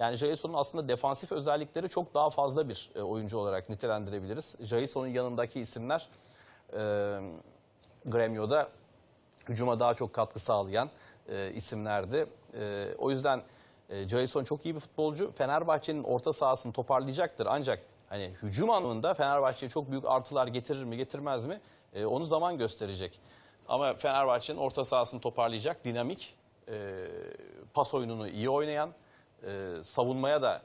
Yani Jason'un aslında defansif özellikleri çok daha fazla bir e, oyuncu olarak nitelendirebiliriz. Jason'un yanındaki isimler e, Gremio'da hücuma daha çok katkı sağlayan e, isimlerdi. E, o yüzden e, Jason çok iyi bir futbolcu. Fenerbahçe'nin orta sahasını toparlayacaktır ancak hani hücum anlamında Fenerbahçe'ye çok büyük artılar getirir mi getirmez mi e, onu zaman gösterecek. Ama Fenerbahçe'nin orta sahasını toparlayacak dinamik, e, pas oyununu iyi oynayan, e, savunmaya da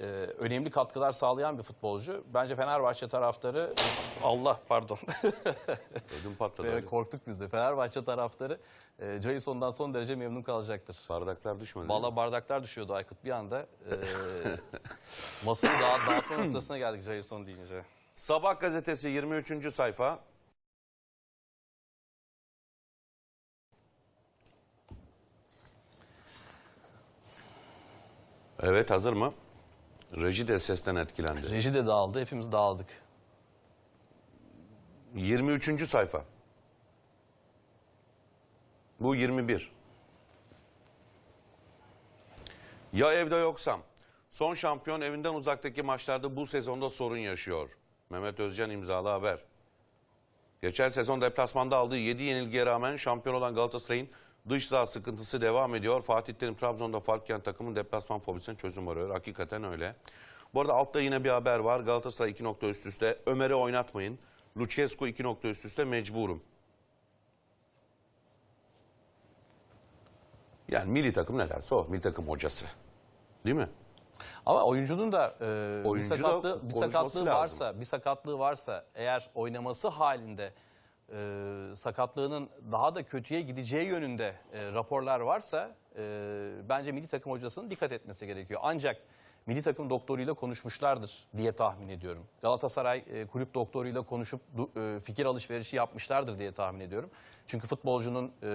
e, önemli katkılar sağlayan bir futbolcu. Bence Fenerbahçe taraftarı Allah pardon. Ödüm patladı. korktuk biz de. Fenerbahçe taraftarı e, Jason'dan son derece memnun kalacaktır. Bardaklar düşmedi. Valla bardaklar düşüyordu Aykut bir anda. E, masayı daha dağıtma noktasına geldik Jason deyince. Sabah gazetesi 23. sayfa. Evet hazır mı? Reji de sesten etkilendi. Reji de dağıldı, hepimiz dağıldık. 23. sayfa. Bu 21. Ya evde yoksam? Son şampiyon evinden uzaktaki maçlarda bu sezonda sorun yaşıyor. Mehmet Özcan imzalı haber. Geçen sezon deplasmanda aldığı 7 yenilgiye rağmen şampiyon olan Galatasaray'ın Dış saha sıkıntısı devam ediyor. Fatih Terim Trabzon'da fark yiyen takımın deplasman fobisine çözüm arıyor. Hakikaten öyle. Bu arada altta yine bir haber var. Galatasaray 2 nokta üst üste. Ömer'i oynatmayın. Lucescu 2 nokta üst üste mecburum. Yani milli takım ne derse o. Milli takım hocası. Değil mi? Ama oyuncunun da e, Oyuncu bir sakatlığı, da bir sakatlığı varsa, lazım. bir sakatlığı varsa eğer oynaması halinde e, sakatlığının daha da kötüye gideceği yönünde e, raporlar varsa e, bence milli takım hocasının dikkat etmesi gerekiyor. Ancak milli takım doktoruyla konuşmuşlardır diye tahmin ediyorum. Galatasaray e, kulüp doktoruyla konuşup du, e, fikir alışverişi yapmışlardır diye tahmin ediyorum. Çünkü futbolcunun e,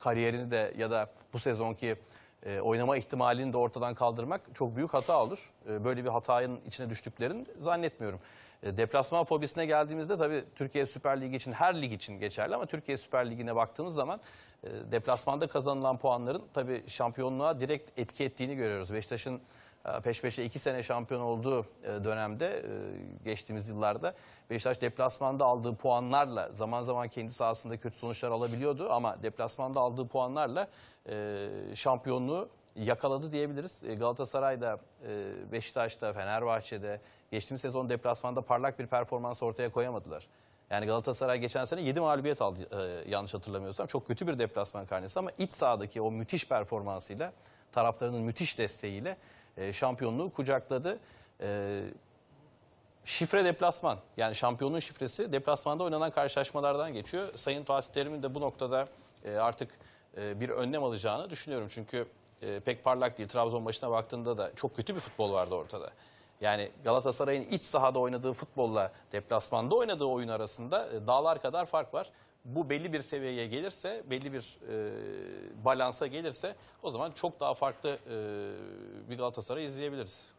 kariyerini de ya da bu sezonki e, oynama ihtimalini de ortadan kaldırmak çok büyük hata olur. E, böyle bir hatanın içine düştüklerini zannetmiyorum. E, deplasman fobisine geldiğimizde tabii Türkiye Süper Ligi için her lig için geçerli ama Türkiye Süper Ligi'ne baktığımız zaman e, deplasmanda kazanılan puanların tabii şampiyonluğa direkt etki ettiğini görüyoruz. Beşiktaş'ın e, peş peşe iki sene şampiyon olduğu dönemde geçtiğimiz yıllarda Beşiktaş deplasmanda aldığı puanlarla zaman zaman kendi sahasında kötü sonuçlar alabiliyordu ama deplasmanda aldığı puanlarla şampiyonluğu yakaladı diyebiliriz. E, Galatasaray'da, e, Beşiktaş'ta, Fenerbahçe'de geçtiğimiz sezon deplasmanda parlak bir performans ortaya koyamadılar. Yani Galatasaray geçen sene 7 mağlubiyet aldı e, yanlış hatırlamıyorsam. Çok kötü bir deplasman karnesi ama iç sahadaki o müthiş performansıyla, taraftarının müthiş desteğiyle şampiyonluğu kucakladı. şifre deplasman. Yani şampiyonun şifresi deplasmanda oynanan karşılaşmalardan geçiyor. Sayın Fatih Terim'in de bu noktada artık bir önlem alacağını düşünüyorum. Çünkü e, pek parlak değil. Trabzon maçına baktığında da çok kötü bir futbol vardı ortada. Yani Galatasaray'ın iç sahada oynadığı futbolla deplasmanda oynadığı oyun arasında e, dağlar kadar fark var. Bu belli bir seviyeye gelirse, belli bir e, balansa gelirse o zaman çok daha farklı e, bir Galatasaray izleyebiliriz.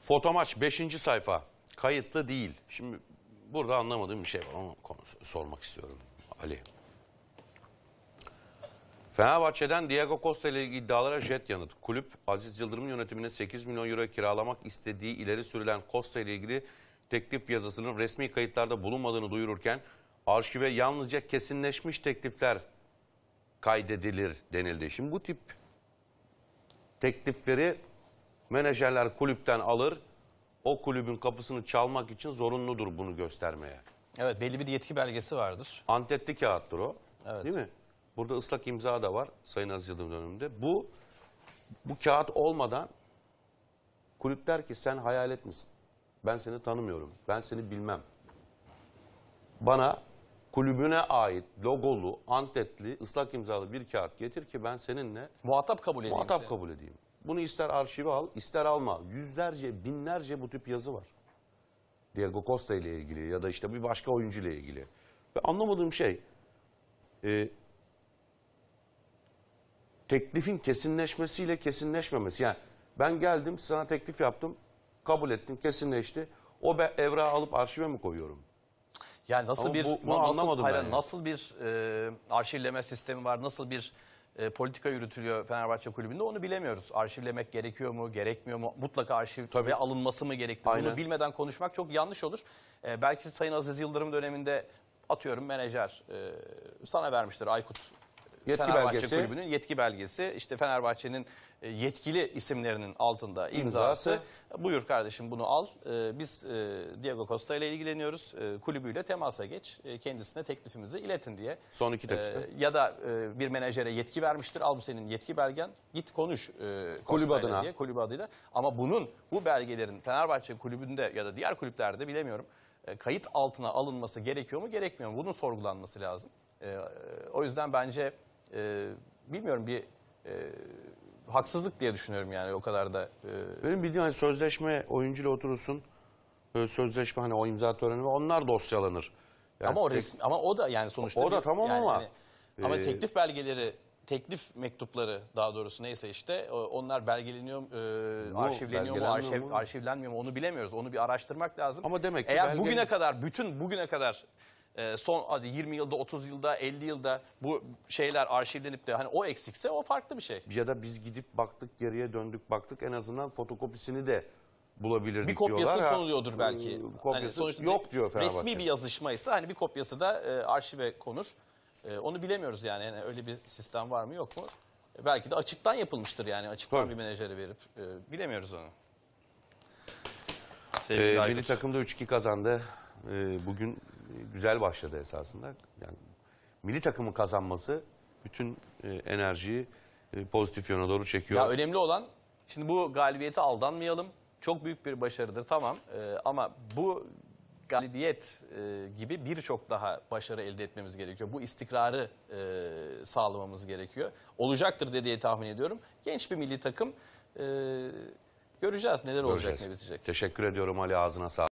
Fotomaç 5. sayfa. Kayıtlı değil. Şimdi burada anlamadığım bir şey var ama konu, sormak istiyorum Ali. Fenerbahçe'den Diego Costa ile ilgili iddialara jet yanıt. Kulüp Aziz Yıldırım yönetimine 8 milyon euro kiralamak istediği ileri sürülen Costa ile ilgili teklif yazısının resmi kayıtlarda bulunmadığını duyururken arşive yalnızca kesinleşmiş teklifler kaydedilir denildi. Şimdi bu tip teklifleri menajerler kulüpten alır. O kulübün kapısını çalmak için zorunludur bunu göstermeye. Evet belli bir yetki belgesi vardır. Antetli kağıttır o. Evet. Değil mi? Burada ıslak imza da var Sayın Aziz Yıldırım döneminde. Bu, bu kağıt olmadan kulüp der ki sen hayal misin? Ben seni tanımıyorum. Ben seni bilmem. Bana kulübüne ait logolu, antetli, ıslak imzalı bir kağıt getir ki ben seninle muhatap kabul edeyim. Muhatap seni. kabul edeyim. Bunu ister arşive al, ister alma. Yüzlerce, binlerce bu tip yazı var. Diego Costa ile ilgili ya da işte bir başka oyuncu ile ilgili. Ve anlamadığım şey, e, teklifin kesinleşmesiyle kesinleşmemesi. Yani ben geldim sana teklif yaptım kabul ettin kesinleşti. O be, evrağı alıp arşive mi koyuyorum? Yani nasıl Ama bir bu, bunu nasıl, anlamadım hayır, yani. nasıl bir e, arşivleme sistemi var? Nasıl bir e, politika yürütülüyor Fenerbahçe kulübünde onu bilemiyoruz. Arşivlemek gerekiyor mu, gerekmiyor mu? Mutlaka arşiv Tabii. ve alınması mı gerekli? Aynen. Bunu bilmeden konuşmak çok yanlış olur. E, belki Sayın Aziz Yıldırım döneminde atıyorum menajer e, sana vermiştir Aykut Yetki Fenerbahçe belgesi. Kulübü'nün yetki belgesi işte Fenerbahçe'nin e, yetkili isimlerinin altında imzası. imzası. Buyur kardeşim bunu al. E, biz e, Diego Costa ile ilgileniyoruz. Kulübüyle temasa geç. Kendisine teklifimizi iletin diye. Son iki dakika. Ya da bir menajere yetki vermiştir. Al bu senin yetki belgen. Git konuş kulüb adına. Diye, kulüb adıyla. Ama bunun bu belgelerin Fenerbahçe kulübünde ya da diğer kulüplerde bilemiyorum kayıt altına alınması gerekiyor mu gerekmiyor mu? Bunun sorgulanması lazım. O yüzden bence e, bilmiyorum bir e, haksızlık diye düşünüyorum yani o kadar da. E... Benim bildiğim hani sözleşme oyuncuyla oturursun e, sözleşme hani o imza töreni onlar dosyalanır. Yani ama o resim ama o da yani sonuçta o da bir, tamam yani, ama yani, ee... ama e, teklif belgeleri teklif mektupları daha doğrusu neyse işte onlar belgeleniyor, e, Bu, arşivleniyor mu, arşiv, mu, arşivlenmiyor mu onu bilemiyoruz. Onu bir araştırmak lazım. Ama demek ki Eğer belgen... bugüne kadar bütün bugüne kadar ee, son hadi 20 yılda 30 yılda 50 yılda bu şeyler arşivlenip de hani o eksikse o farklı bir şey. Ya da biz gidip baktık geriye döndük baktık en azından fotokopisini de bulabilirdik bir kopyası konuluyordur belki. Iı, hani kopyası hani yok diyor Fenerbahçe. Resmi bir yazışmaysa hani bir kopyası da e, arşive konur. E, onu bilemiyoruz yani. yani öyle bir sistem var mı yok mu? E, belki de açıktan yapılmıştır yani açıktan Tabii. bir menajere verip. E, bilemiyoruz onu. Sevgili ee, Milli takımda 3-2 kazandı. Ee, bugün güzel başladı esasında. Yani milli takımın kazanması bütün e, enerjiyi e, pozitif yöne doğru çekiyor. Ya önemli olan şimdi bu galibiyete aldanmayalım. Çok büyük bir başarıdır tamam e, ama bu galibiyet e, gibi birçok daha başarı elde etmemiz gerekiyor. Bu istikrarı e, sağlamamız gerekiyor. Olacaktır diye tahmin ediyorum. Genç bir milli takım e, göreceğiz neler olacak ne bitecek. Teşekkür ediyorum Ali ağzına sağlık.